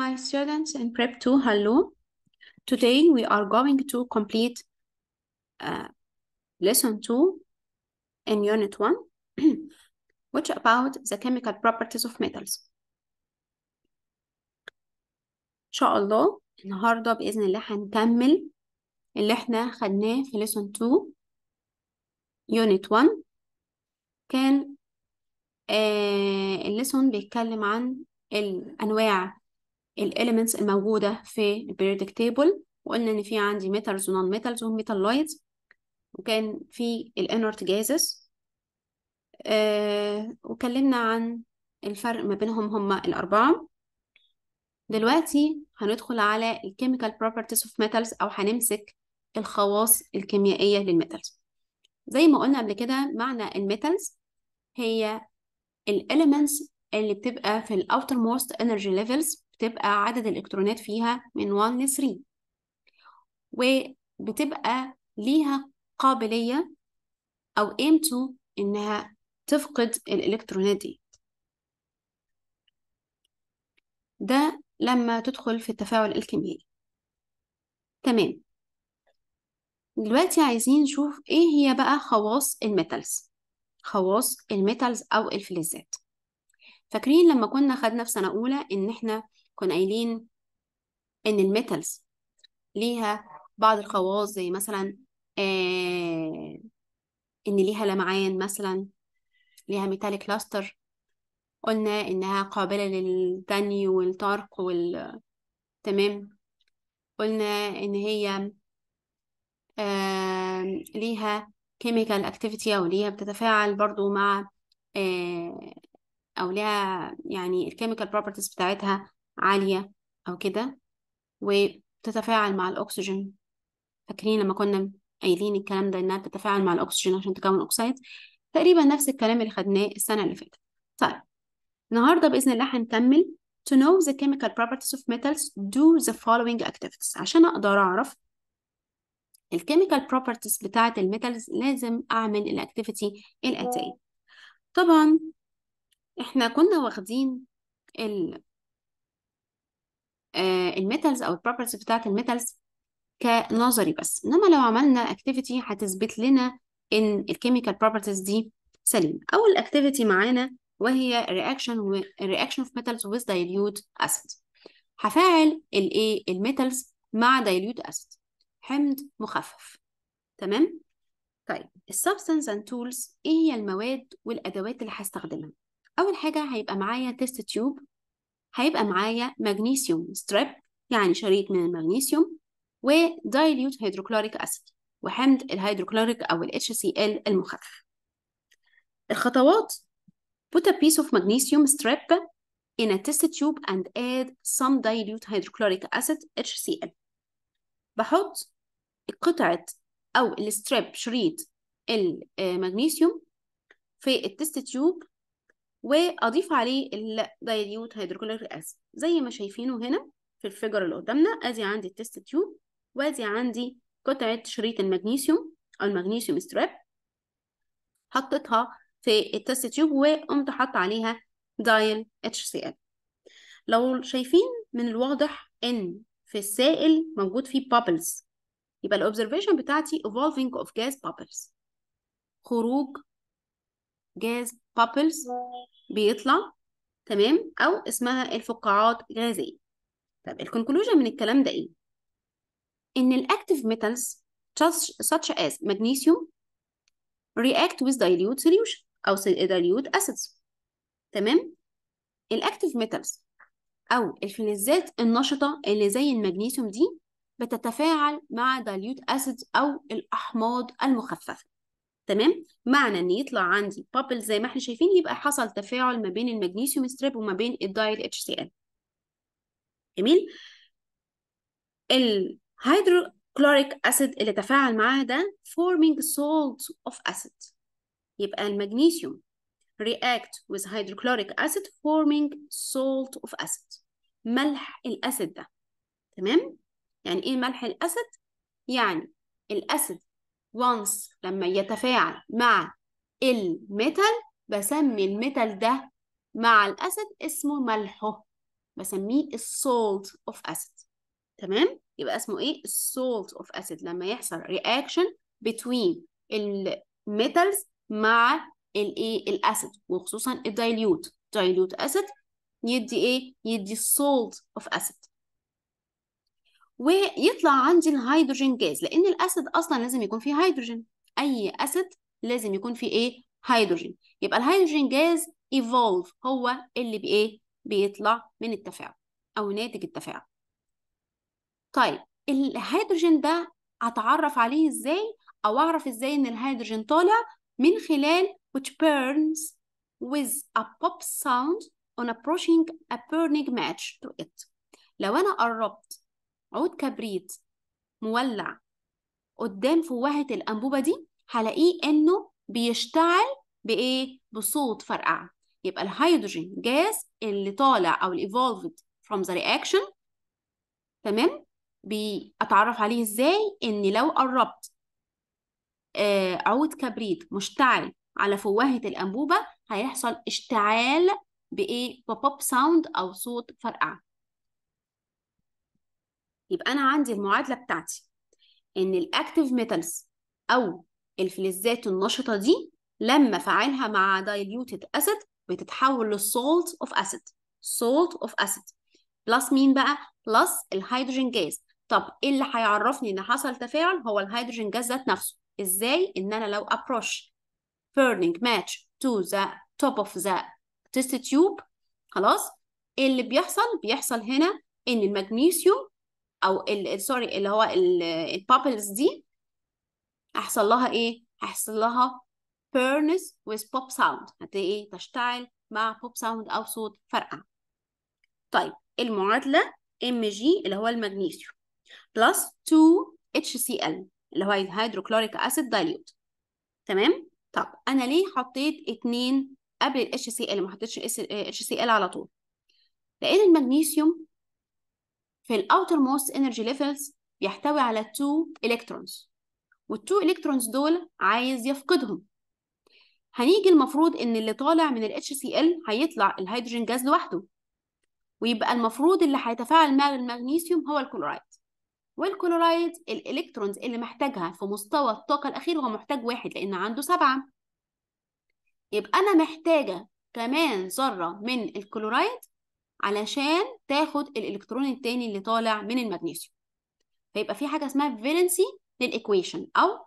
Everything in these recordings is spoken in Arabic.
My students in Prep 2, hello. Today we are going to complete uh, Lesson 2 in Unit 1, which about the chemical properties of metals. إن شاء الله النهاردة بإذن الله هنكمل اللي احنا خدناه في Lesson 2 Unit 1 كان آه الليسون بيتكلم عن الأنواع الاليمنتس الموجودة في البيريودك تيبل وقلنا ان في عندي ميتالز ونون ميتالز وميتالويدز وكان في الانرت جازز آه وكلمنا عن الفرق ما بينهم هما الأربعة دلوقتي هندخل على الكيميكال properties of metals أو هنمسك الخواص الكيميائية للميتالز زي ما قلنا قبل كده معنى الميتالز هي الاليمنتس اللي بتبقى في الاوتر موست انرجي ليفلز بتبقى عدد الإلكترونات فيها من 1 ل 3 وبتبقى ليها قابلية أو قيمته إنها تفقد الإلكترونات دي ده لما تدخل في التفاعل الكيميائي تمام دلوقتي عايزين نشوف ايه هي بقى خواص الميتالز خواص الميتالز او الفلزات فاكرين لما كنا خدنا في سنة أولى إن إحنا كنا قايلين إن الميتالز ليها بعض الخواص زي مثلا آه إن ليها لمعان مثلا ليها ميتاليك لاستر قلنا إنها قابلة للدني والطرق وال تمام قلنا إن هي آه ليها كيميكال اكتيفيتي او ليها بتتفاعل برضو مع آه او ليها يعني الكيميكال بروبرتيز بتاعتها عالية أو كده وتتفاعل مع الأكسجين فاكرين لما كنا قايلين الكلام ده إنها بتتفاعل مع الأكسجين عشان تكون أكسيد تقريبا نفس الكلام اللي خدناه السنة اللي فاتت طيب النهاردة بإذن الله هنكمل To know the chemical properties of metals do the following activities عشان أقدر أعرف الكيميكال بروبرتيز بتاعة الميتالز لازم أعمل الأكتيفيتي الآتية طبعا إحنا كنا واخدين ال آه، الميتالز او البروبرتيز بتاعت الميتالز كنظري بس انما لو عملنا اكتيفيتي هتثبت لنا ان الكيميكال بروبرتيز دي سليمه اول اكتيفيتي معانا وهي reaction رياكشن reaction of metals with dilute هفاعل الايه الميتالز مع dilute اسيد حمض مخفف تمام طيب السبستنس اند تولز ايه هي المواد والادوات اللي هستخدمها اول حاجه هيبقى معايا تيست تيوب هيبقى معايا مغنيسيوم ستريب يعني شريط من المغنيسيوم ودايليوت هيدروكلوريك أسيد وحمض الهيدروكلوريك أو ال HCl المخفف الخطوات put a piece of magnesium strip in a test tube and add some dilute hydrochloric acid HCl بحط قطعة أو الستريب شريط المغنيسيوم آه، في التست تيوب واضيف عليه الدايليوت هيدروكلوريك اسيد زي ما شايفينه هنا في الفيجر اللي قدامنا ادي عندي التست تيوب وادي عندي قطعه شريط المغنيسيوم او المغنيسيوم ستراب حطيتها في التست تيوب وقمت حاطه عليها دايل HCl لو شايفين من الواضح ان في السائل موجود فيه bubbles يبقى الاوبزرفيشن بتاعتي evolving of gas bubbles خروج جاز بابلز بيطلع تمام او اسمها الفقاعات غازيه طب الكونكلوجن من الكلام ده ايه ان الاكتيف ميتالز such as magnesium react with dilute solution او dilute acids تمام الاكتيف ميتالز او الفلزات النشطه اللي زي المغنيسيوم دي بتتفاعل مع dilute acids او الاحماض المخففه تمام معنى ان يطلع عندي بابل زي ما احنا شايفين يبقى حصل تفاعل ما بين المغنيسيوم ستريب وما بين الدايل اتش سي ال جميل الهيدروكلوريك اسيد اللي تفاعل معاها ده forming salt of acid يبقى المغنيسيوم react with hydrochloric acid forming salt of acid ملح الاسيد ده تمام يعني ايه ملح الاسيد يعني الاسيد once لما يتفاعل مع الميتال بسمي الميتال ده مع الأسد اسمه ملحه بسميه السولت اوف acid تمام يبقى اسمه ايه السولت اوف acid لما يحصل reaction between الميتالز مع الايه الأسد وخصوصا الدايليوت دايليوت أسد يدي ايه يدي السولت اوف acid ويطلع عندي الهيدروجين جاز لان الاسيد اصلا لازم يكون فيه هيدروجين اي اسيد لازم يكون فيه ايه هيدروجين يبقى الهيدروجين جاز ايفولف هو اللي بايه بيطلع من التفاعل او ناتج التفاعل طيب الهيدروجين ده اتعرف عليه ازاي او اعرف ازاي ان الهيدروجين طالع من خلال which burns with a pop sound on approaching a burning match to it لو انا قربت عود كبريت مولع قدام فوهة الأنبوبة دي هلاقيه إنه بيشتعل بإيه؟ بصوت فرقعة يبقى الهيدروجين جاز اللي طالع أو evolved from the reaction تمام؟ بأتعرف عليه إزاي؟ إن لو قربت آه عود كبريت مشتعل على فوهة الأنبوبة هيحصل اشتعال بإيه؟ pop sound أو صوت فرقعة يبقى انا عندي المعادله بتاعتي ان الاكتيف ميتالز او الفلزات النشطه دي لما فعلها مع diluted acid بتتحول للسولت اوف اسيد سولت اوف اسيد بلس مين بقى بلس الهيدروجين جاز طب ايه اللي هيعرفني ان حصل تفاعل هو الهيدروجين جاز ذات نفسه ازاي ان انا لو approach burning match to the top of the test tube خلاص ايه اللي بيحصل بيحصل هنا ان المغنيسيوم او سوري اللي هو البابلز دي هيحصل لها ايه هيحصل لها بيرنس ويز بوب ساوند هتلاقي إيه؟ تشتعل مع بوب ساوند او صوت فرقع طيب المعادله ام جي اللي هو المغنيسيوم بلس 2 اتش سي ال اللي هو الهيدروكلوريك اسيد دايليوت تمام طب انا ليه حطيت اتنين قبل ال HCl ما حطيتش HCl على طول لان المغنيسيوم في الـ outermost energy levels بيحتوي على 2 electrons وال 2 electrons دول عايز يفقدهم هنيجي المفروض ان اللي طالع من ال HCl هيطلع الهيدروجين جاز لوحده ويبقى المفروض اللي هيتفاعل مع المغنيسيوم هو الكلورايد والكلورايد الالكترونز اللي محتاجها في مستوى الطاقة الأخير هو محتاج واحد لأن عنده سبعة يبقى أنا محتاجة كمان ذرة من الكلورايد علشان تاخد الالكترون التاني اللي طالع من المغنيسيوم فيبقى في حاجه اسمها فالنسي للايكويشن او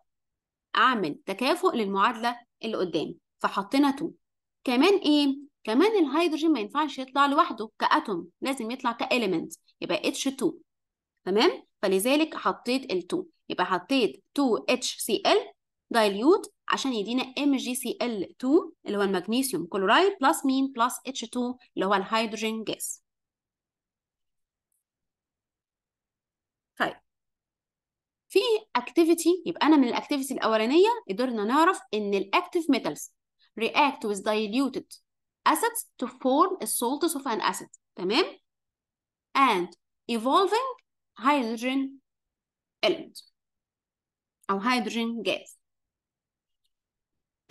اعمل تكافؤ للمعادله اللي قدامي فحطينا 2 كمان ايه كمان الهيدروجين ما ينفعش يطلع لوحده كاتوم لازم يطلع كاليمنت يبقى H2 تمام فلذلك حطيت ال2 يبقى حطيت 2HCl دايليوت عشان يدينا mgcl 2 اللي هو المغنيسيوم كلورايد بلس مين بلس h 2 اللي هو الهيدروجين جاز طيب في اكتيفيتي يبقى انا من الاكتيفيتي الاولانيه قدرنا نعرف ان الاكتيف ميتالز react with diluted acids to form a salts of an acid تمام and evolving hydrogen element او hydrogen gas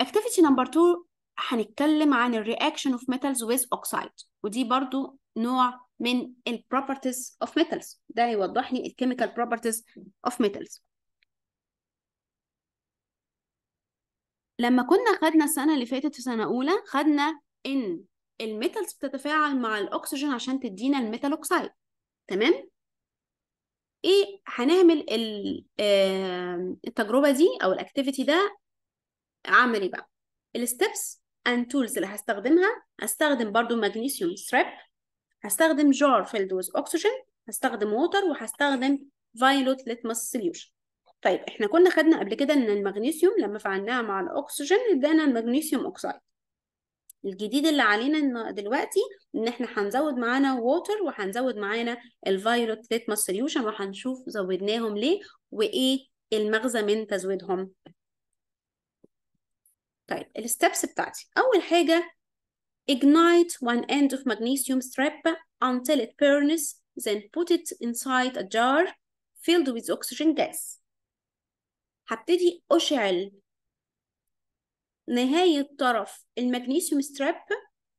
activity number 2 هنتكلم عن الرياكشن اوف metals with oxide ودي برضو نوع من ال properties of metals ده هيوضح لي الكيميكال properties of metals لما كنا خدنا السنة اللي فاتت في سنة أولى خدنا إن الميتالز بتتفاعل مع الأكسجين عشان تدينا الميتال أوكسايد تمام؟ إيه هنعمل التجربة دي أو الأكتيفيتي ده عملي بقى الستبس اند تولز اللي هستخدمها هستخدم برضو مغنيسيوم ستريب هستخدم جار فيلدوز اوكسجين هستخدم ووتر وهستخدم فايلوت لتمس سوليوشن طيب احنا كنا خدنا قبل كده ان المغنيسيوم لما فعلناها مع الاكسجين ادانا المغنيسيوم اوكسايد الجديد اللي علينا دلوقتي ان احنا هنزود معانا ووتر وهنزود معانا الفايلوت ليتمس سوليوشن وهنشوف زودناهم ليه وايه المغزى من تزويدهم طيب الستبس بتاعتي أول حاجة ignite one end of magnesium strip until it burns then put it inside a jar filled with oxygen gas هبتدي أشعل نهاية طرف المغنيسيوم ستراب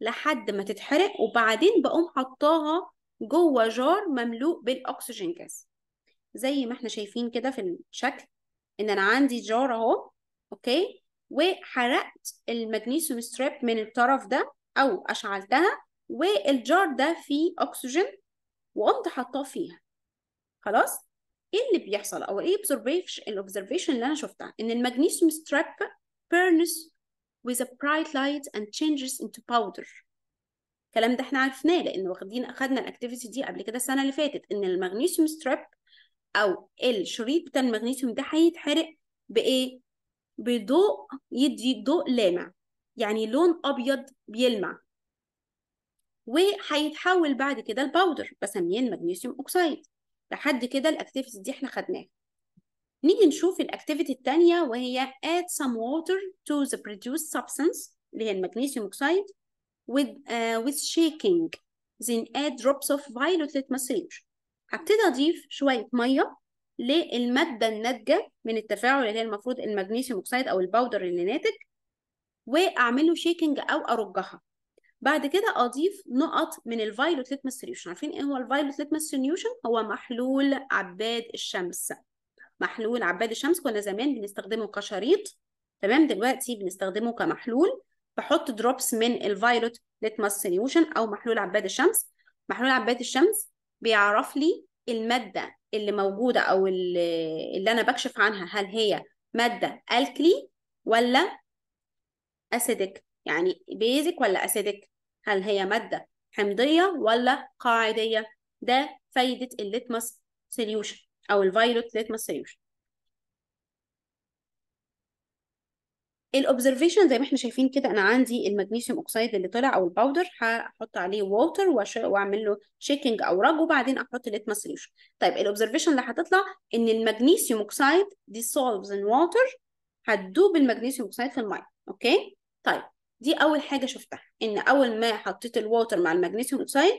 لحد ما تتحرق وبعدين بقوم حطاها جوه جار مملوء بالأكسجين جاز زي ما احنا شايفين كده في الشكل إن أنا عندي جار أهو أوكي وحرقت المغنيسيوم ستريب من الطرف ده او اشعلتها والجار ده فيه اكسجين وقمت حطاه فيها خلاص ايه اللي بيحصل او ايه observation الاوبزرفيشن اللي انا شفتها ان المغنيسيوم ستريب burns with a bright light and changes into powder الكلام ده احنا عرفناه لان واخدين اخدنا الاكتيفيتي دي قبل كده السنه اللي فاتت ان المغنيسيوم ستريب او الشريط بتاع المغنيسيوم ده هيتحرق بايه بضوء يدي ضوء لامع يعني لون أبيض بيلمع وهيتحول بعد كده لباودر بسميه المغنيسيوم أوكسيد لحد كده الأكتيفيتي دي احنا خدناها نيجي نشوف الأكتيفيتي التانية وهي add some water to the produced substance اللي هي المغنيسيوم أوكسيد with, uh, with shaking then add drops of violet litmus rouge هبتدي أضيف شوية مية للمادة الناتجة من التفاعل اللي هي المفروض المغنيسيوم أوكسيد أو الباودر اللي ناتج واعمل له شيكنج أو أرجها بعد كده أضيف نقط من الفايلوت ليتمس سوليوشن عارفين إيه هو الفايلوت ليتمس سوليوشن هو محلول عباد الشمس محلول عباد الشمس كنا زمان بنستخدمه كشريط تمام دلوقتي بنستخدمه كمحلول بحط دروبس من الفايلوت ليتمس سوليوشن او محلول عباد الشمس محلول عباد الشمس بيعرف لي المادة اللي موجودة أو اللي أنا بكشف عنها هل هي مادة الكلي ولا أسيدك يعني بيزك ولا أسيدك هل هي مادة حمضية ولا قاعدية ده فايدة الليتمس سوليوشن أو الفايلوت ليتمس سوليوشن الاوبزرفيشن زي ما احنا شايفين كده انا عندي المغنيسيوم اوكسايد اللي طلع او الباودر هحط عليه ووتر واعمل له شيكنج او رج وبعدين احط ليتمس سوليوشن طيب الاوبزرفيشن اللي هتطلع ان المغنيسيوم اوكسايد ديسولفز ان ووتر هتدوب المغنيسيوم اوكسايد في الميه اوكي طيب دي اول حاجه شفتها ان اول ما حطيت الووتر مع المغنيسيوم اوكسايد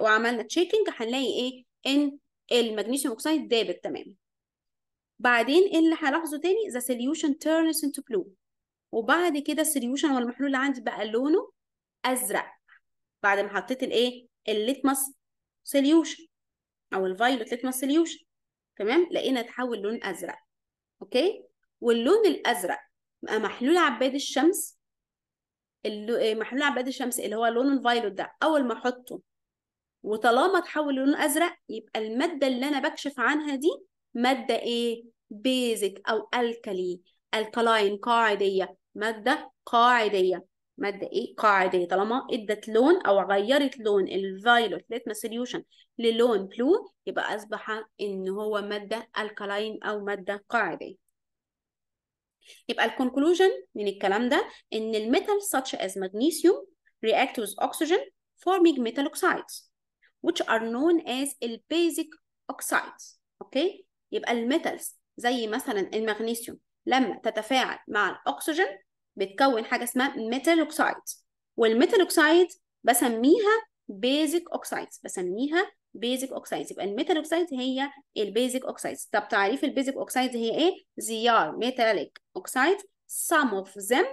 وعملنا تشيكنج هنلاقي ايه ان المغنيسيوم اوكسايد دابت تماما بعدين إيه اللي هلاحظه تاني the solution turns into blue وبعد كده السوليوشن والمحلول اللي عندي بقى لونه ازرق بعد ما حطيت الايه الليتمس سوليوشن او الفايلوت ليتمس سوليوشن تمام لقينا اتحول لون ازرق اوكي واللون الازرق بقى محلول عباد الشمس آه، محلول عباد الشمس اللي هو لون الفايلوت ده اول ما احطه وطالما اتحول للون ازرق يبقى الماده اللي انا بكشف عنها دي ماده ايه بيزك أو الكالي الكلاين قاعدية مادة قاعدية مادة ايه قاعدية طالما ادت لون او غيرت لون الفايلوت ليتما سوليوشن للون بلو يبقى اصبح ان هو مادة الكلاين او مادة قاعدية يبقى الكونكلوجن من الكلام ده ان الميتال such as magnesium react with oxygen forming metal oxides which are known as basic oxides okay يبقى الميتالز زي مثلا المغنيسيوم لما تتفاعل مع الاكسجين بتكون حاجه اسمها ميتال اوكسايد والميتال اوكسايد بسميها بيزك اوكسايد بسميها بيزك اوكسايد يبقى الميتال اوكسايد هي البيزك اوكسايد طب تعريف البيزك اوكسايد هي ايه زيار ميتاليك metallic سام some of them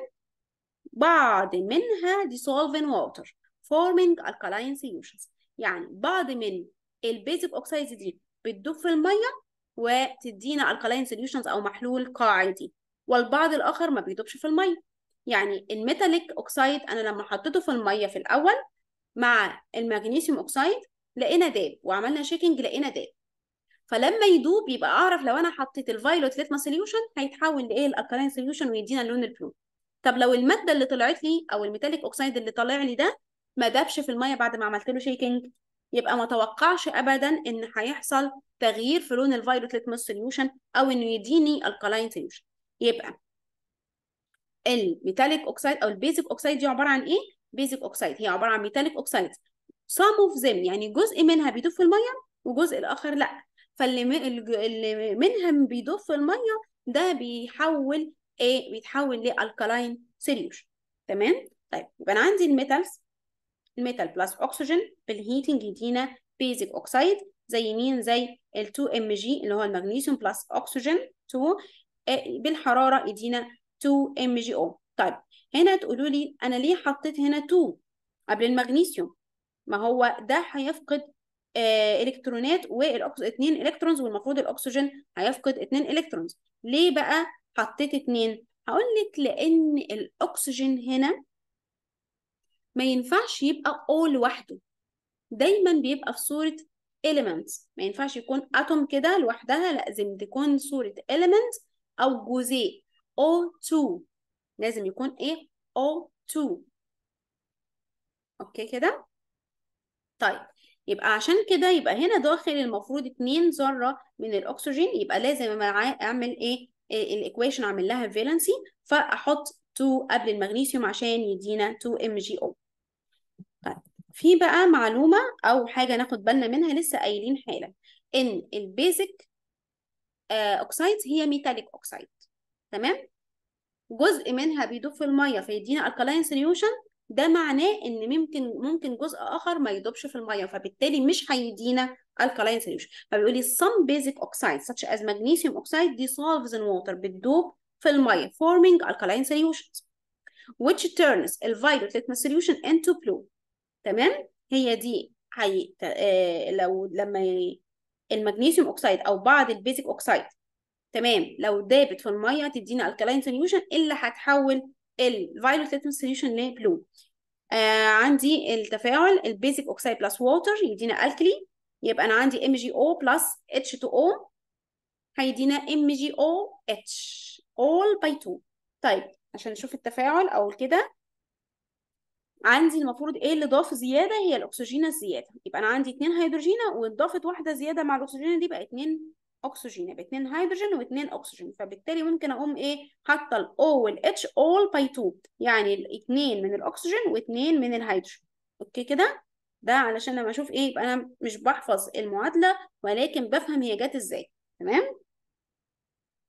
بعض منها ديسولفين ووتر water forming alkaline solutions يعني بعض من البيزك اوكسايد دي بتدوب في الميه وتدينا الكالين سوليوشنز او محلول قاعدي والبعض الاخر ما بيدوبش في الميه يعني الميتاليك اوكسايد انا لما حطيته في الميه في الاول مع المغنيسيوم اوكسايد لقينا داب وعملنا شيكنج لقينا داب فلما يدوب يبقى اعرف لو انا حطيت الفايلوت ليتما سوليوشن هيتحول لايه الالكالين سوليوشن ويدينا اللون البلو طب لو الماده اللي طلعت لي او الميتاليك اوكسايد اللي طالع لي ده ما دابش في الميه بعد ما عملت له شيكنج يبقى ما توقعش ابدا ان هيحصل تغيير في لون الفيروت ليتمس سوليوشن او انه يديني الكلاين سوليوشن يبقى الميتاليك اوكسايد او البيزك اوكسايد دي عباره عن ايه بيزك اوكسايد هي عباره عن ميتاليك اوكسايد سام اوف ذم يعني جزء منها بيدوب في الميه وجزء الاخر لا فاللي اللي منها بيدوب في الميه ده بيحول ايه بيتحول لالكلاين سوليوشن تمام طيب يبقى انا عندي الميتالز الميتال بلس اكسجين بالهيتنج يدينا بيزك اوكسايد زي مين زي ال 2 ام جي اللي هو المغنيسيوم بلس اكسجين 2 بالحراره يدينا 2 ام جي او طيب هنا تقولوا لي انا ليه حطيت هنا 2 قبل المغنيسيوم ما هو ده هيفقد آه الكترونات والاكس 2 الكترونز والمفروض الاكسجين هيفقد 2 الكترونز ليه بقى حطيت 2 هقول لك لان الاكسجين هنا ما ينفعش يبقى all لوحده دايما بيبقى في صورة elements ما ينفعش يكون atom كده لوحدها لازم تكون صورة element أو جزيء O2 لازم يكون إيه O2 أوكي كده طيب يبقى عشان كده يبقى هنا داخل المفروض اتنين ذرة من الأكسجين يبقى لازم أعمل إيه آه، الإيكويشن أعمل لها فالنسي فأحط 2 قبل المغنيسيوم عشان يدينا 2 MgO طيب في بقى معلومة أو حاجة ناخد بالنا منها لسه قايلين حالا إن البيزك أوكسايد آه، هي ميتاليك أوكسايد تمام جزء منها بيدوب في المية فيدينا الكلاين سوليوشن ده معناه ان ممكن ممكن جزء اخر ما يدوبش في الميه فبالتالي مش هيدينا alkaline solution فبيقول لي some basic oxides such as magnesium oxide dissolves in water بتدوب في الميه forming alkaline solutions which turns الviolet litmus solution into blue تمام هي دي حي... آه لو لما المغنيسيوم اوكسايد او بعض البيزك اوكسايد تمام لو دابت في الميه تدينا الكلاين سوليوشن اللي هتحول الفيوليت ليتمس سوليوشن لبلو آه عندي التفاعل البيزك اوكسايد بلس ووتر يدينا الكلي يبقى انا عندي ام جي او بلس اتش 2 او هيدينا ام جي او اتش all by 2 طيب عشان نشوف التفاعل اول كده عندي المفروض ايه اللي ضاف زياده هي الاكسجين الزياده يبقى انا عندي اتنين هيدروجينه واتضافت واحده زياده مع الاكسجين دي بقى اتنين اكسجين يبقى اتنين هيدروجين واتنين اكسجين فبالتالي ممكن اقوم ايه حاطه الاو والاتش اول باي 2 يعني اتنين من الاكسجين واتنين من الهيدروجين اوكي كده ده علشان لما اشوف ايه يبقى انا مش بحفظ المعادله ولكن بفهم هي جت ازاي تمام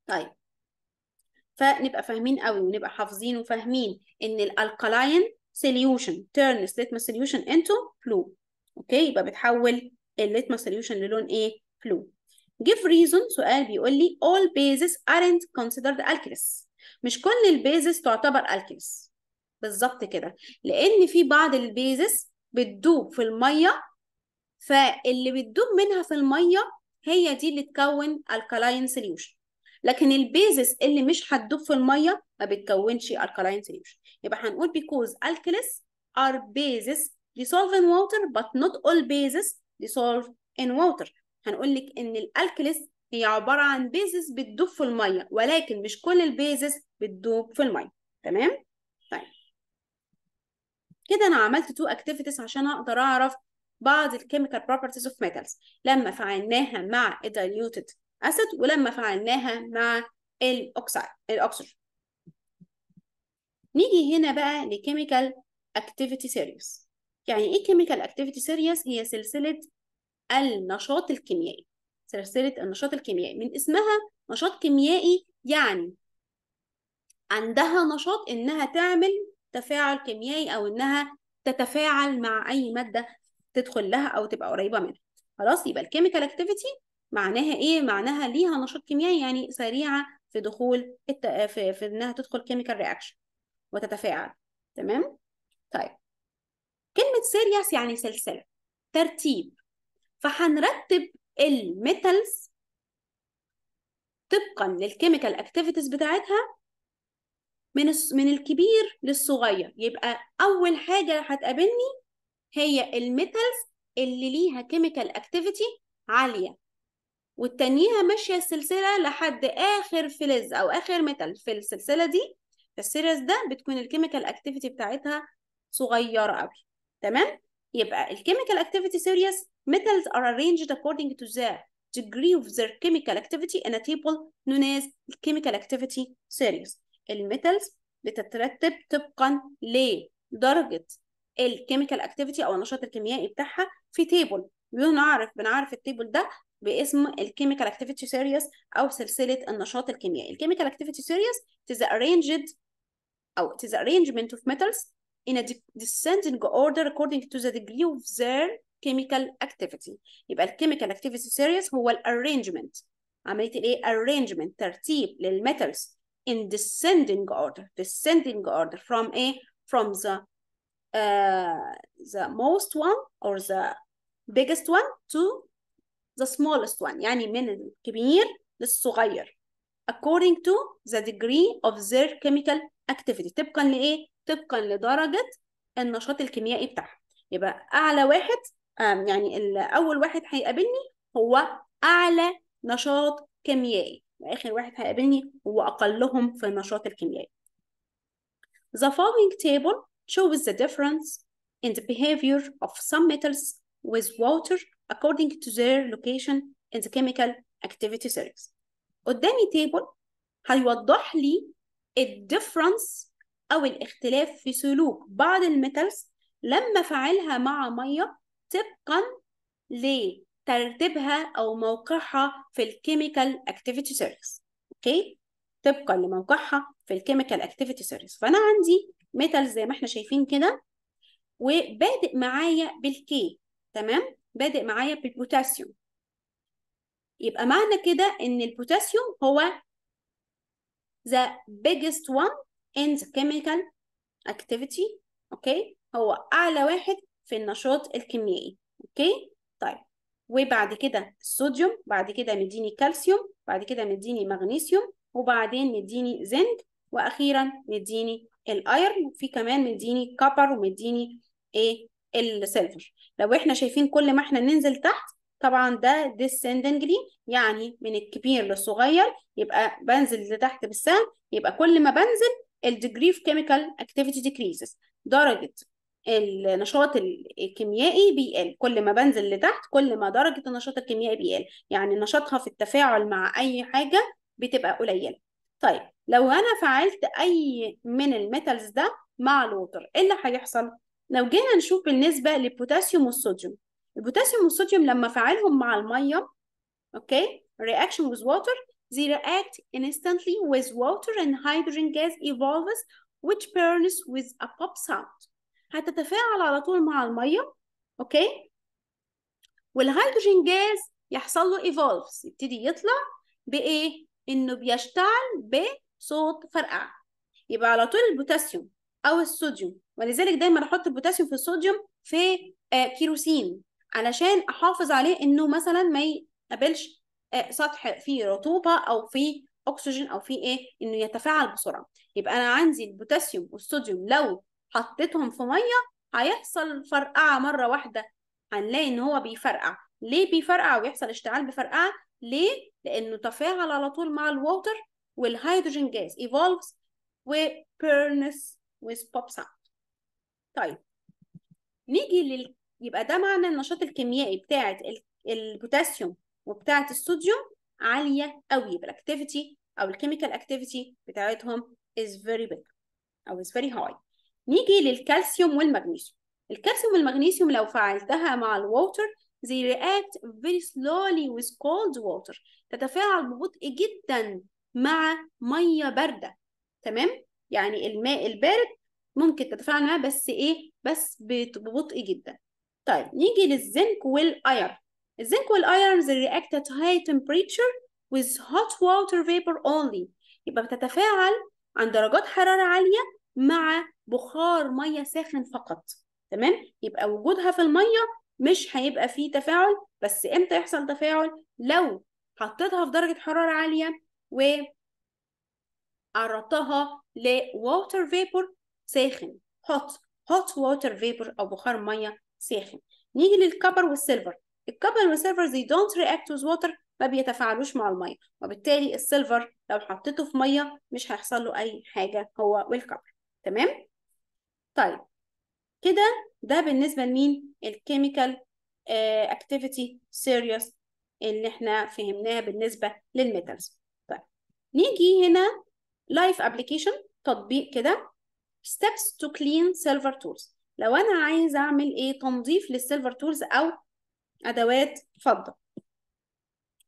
طيب فنبقى فاهمين قوي ونبقى حافظين وفاهمين ان الالكالاين solution turns litmus solution into blue اوكي يبقى بتحول litmus solution للون ايه blue give reason سؤال بيقول لي all bases aren't considered alkalis مش كل البيزس تعتبر alkalis بالظبط كده لان في بعض البيزس بتدوب في الميه فاللي بتدوب منها في الميه هي دي اللي تكون alkaline solution لكن البيزس اللي مش هتدوب في الميه ما بتكونش alkaline solution يبقى هنقول because alkalis are bases ديسولف in water but not all bases ديسولف in water هنقول لك ان الالكلس هي عباره عن بيزس بتدوب في الميه ولكن مش كل البيزس بتدوب في الميه تمام طيب كده انا عملت تو اكتيفيتيز عشان اقدر اعرف بعض الكيميكال بروبرتيز اوف ميتالز لما فعلناها مع الدايلوتد اسيد ولما فعلناها مع الاوكسيد الاكسجين نيجي هنا بقى لكيميكال اكتيفيتي سيريس يعني ايه كيميكال اكتيفيتي سيريس هي سلسله النشاط الكيميائي سلسله النشاط الكيميائي من اسمها نشاط كيميائي يعني عندها نشاط انها تعمل تفاعل كيميائي او انها تتفاعل مع اي ماده تدخل لها او تبقى قريبه منها خلاص يبقى الكيميكال اكتيفيتي معناها ايه معناها ليها نشاط كيميائي يعني سريعه في دخول الت... في... في انها تدخل كيميكال رياكشن وتتفاعل تمام طيب كلمه سيريس يعني سلسله ترتيب فهنرتب الميتالز طبقا للكيميكال اكتيفيتيز بتاعتها من من الكبير للصغير يبقى اول حاجه هتقابلني هي الميتالز اللي ليها كيميكال اكتيفيتي عاليه والتانية ماشية السلسلة لحد آخر فلز أو آخر ميتال في السلسلة دي في السيريز ده بتكون الكيميكال اكتيفيتي بتاعتها صغيرة أوي تمام؟ يبقى الكيميكال اكتيفيتي سيريز ميتالز are arranged according to ذا degree of their chemical activity in a table known as chemical activity series الميتالز بتترتب طبقا لدرجة الكيميكال اكتيفيتي او النشاط الكيميائي بتاعها في تيبل بنعرف بنعرف التيبل ده باسم الكيميكال اكتيفيتي سيريس او سلسله النشاط الكيميائي الكيميكال اكتيفيتي سيريس it is arranged او it is arrangement of metals in a descending order according to the degree of their chemical activity يبقى الكيميكال activity series هو الارينجمنت عمليه الايه arrangement ترتيب للميتالز in descending order descending order from ايه from the uh, the most one or the biggest one to the smallest one يعني من الكبير للصغير according to the degree of their chemical activity طبقا لإيه؟ طبقا لدرجة النشاط الكيميائي بتاعها يبقى أعلى واحد يعني أول واحد هيقابلني هو أعلى نشاط كيميائي وآخر واحد هيقابلني هو أقلهم في النشاط الكيميائي The following table shows the difference in the behavior of some metals with water according to their location in the chemical activity series قدامي table هيوضح لي difference أو الاختلاف في سلوك بعض الميتالز لما فعلها مع مية طبقا لترتيبها أو موقعها في الكيميكال اكتيفيتي سيريز أوكي طبقا لموقعها في الكيميكال اكتيفيتي سيريز فأنا عندي ميتالز زي ما احنا شايفين كده وبادئ معايا بالكي تمام بادئ معايا بالبوتاسيوم يبقى معنى كده ان البوتاسيوم هو the biggest one in the chemical activity اوكي هو اعلى واحد في النشاط الكيميائي اوكي طيب وبعد كده الصوديوم بعد كده مديني كالسيوم بعد كده مديني مغنيسيوم وبعدين مديني زنك واخيرا مديني الايرن وفي كمان مديني كبر ومديني ايه السيلفر لو احنا شايفين كل ما احنا ننزل تحت طبعا ده descendingly يعني من الكبير للصغير يبقى بنزل لتحت بالسهم يبقى كل ما بنزل الديجري of كيميكال اكتيفيتي decreases درجة النشاط الكيميائي بيقل كل ما بنزل لتحت كل ما درجة النشاط الكيميائي بيقل يعني نشاطها في التفاعل مع أي حاجة بتبقى قليلة طيب لو أنا فعلت أي من الميتالز ده مع الوتر إيه اللي هيحصل؟ لو جينا نشوف بالنسبة للبوتاسيوم والصوديوم البوتاسيوم والصوديوم لما فعلهم مع المية اوكي reaction with water they react instantly with water and hydrogen gas evolves which burns with a pop sound هتتفاعل على طول مع المية اوكي والهيدروجين جاز يحصل له evolves يبتدي يطلع بايه انه بيشتعل بصوت فرقعه يبقى على طول البوتاسيوم او الصوديوم ولذلك دايما احط البوتاسيوم في الصوديوم في آه، كيروسين علشان احافظ عليه انه مثلا ما يقابلش آه، سطح فيه رطوبه او فيه اكسجين او فيه ايه انه يتفاعل بسرعه يبقى انا عندي البوتاسيوم والصوديوم لو حطيتهم في ميه هيحصل فرقعه مره واحده هنلاقي ان هو بيفرقع ليه بيفرقع ويحصل اشتعال بفرقعه ليه لانه تفاعل على طول مع الووتر والهيدروجين جاز ايفولفز وبيرنس with pop sound طيب نيجي لل... يبقى ده معنى النشاط الكيميائي بتاعة البوتاسيوم وبتاعة الصوديوم عالية قوي يبقى الاكتيفيتي أو الكيميكال اكتيفيتي بتاعتهم is very big أو is very high نيجي للكالسيوم والمغنيسيوم الكالسيوم والمغنيسيوم لو فعلتها مع الووتر they react very slowly with cold water تتفاعل ببطء جدا مع ميه بارده تمام يعني الماء البارد ممكن تتفاعل معاه بس ايه بس ببطء جدا طيب نيجي للزنك والايرن الزنك والايرن react at high temperature with hot water vapor only يبقى بتتفاعل عند درجات حرارة عالية مع بخار مية ساخن فقط تمام يبقى وجودها في المية مش هيبقى فيه تفاعل بس امتى يحصل تفاعل لو حطيتها في درجة حرارة عالية و عرضتها water vapor ساخن هوت هوت water vapor او بخار ميه ساخن نيجي للكبر والسيلفر الكبر والسيلفر they don't react with water ما بيتفاعلوش مع الميه وبالتالي السيلفر لو حطيته في ميه مش هيحصل له اي حاجه هو والكبر تمام طيب كده ده بالنسبه لمين الكيميكال اكتيفيتي سيريوس اللي احنا فهمناها بالنسبه للميتالز طيب نيجي هنا لايف ابلكيشن تطبيق كده ستيبس تو كلين سيلفر تولز لو انا عايز اعمل ايه تنظيف للسيلفر تولز او ادوات فضه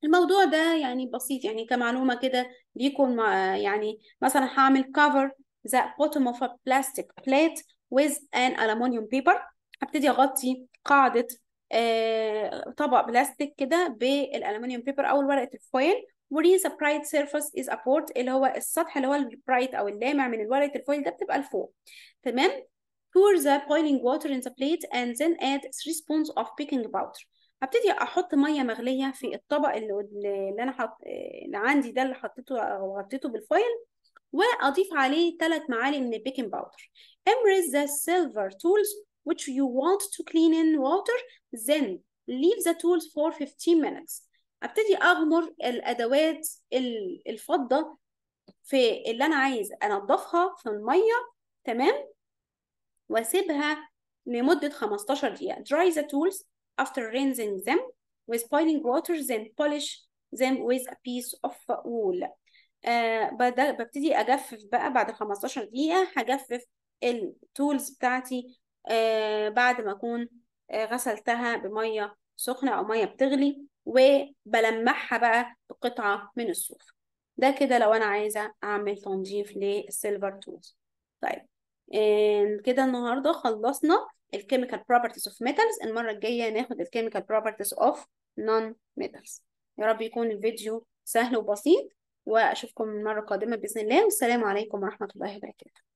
الموضوع ده يعني بسيط يعني كمعلومه كده ليكم آه، يعني مثلا هعمل cover the bottom of a plastic plate with an aluminium paper هبتدي اغطي قاعده آه، طبق بلاستيك كده بالالومنيوم بيبر او ورقه الفويل وريز برايت سيرفس از ابورت اللي هو السطح اللي هو البرايت او اللامع من الورقه الفويل ده بتبقى لفوق تمام pour the boiling water in the plate and then add 3 spoons of baking powder هبتدي احط ميه مغليه في الطبق اللي, اللي انا حط اللي عندي ده اللي حطيته او غطيته بالفويل واضيف عليه 3 معالق من البيكنج باودر امرز the silver tools which you want to clean in water then leave the tools for 15 minutes ابتدي اغمر الادوات الفضه في اللي انا عايز انضفها في الميه تمام واسيبها لمده 15 دقيقه dry the tools after rinsing them with boiling water then polish them with a piece of wool آه ببتدي اجفف بقى بعد 15 دقيقه هجفف التولز بتاعتي آه بعد ما اكون آه، غسلتها بميه سخنه او ميه بتغلي وبلمعها بقى بقطعة من الصوف ده كده لو أنا عايزة أعمل تنظيف للسيلفر تولز طيب كده النهاردة خلصنا الكيميكال properties of metals المرة الجاية ناخد الكيميكال properties of non-metals يا رب يكون الفيديو سهل وبسيط وأشوفكم المرة القادمة بإذن الله والسلام عليكم ورحمة الله وبركاته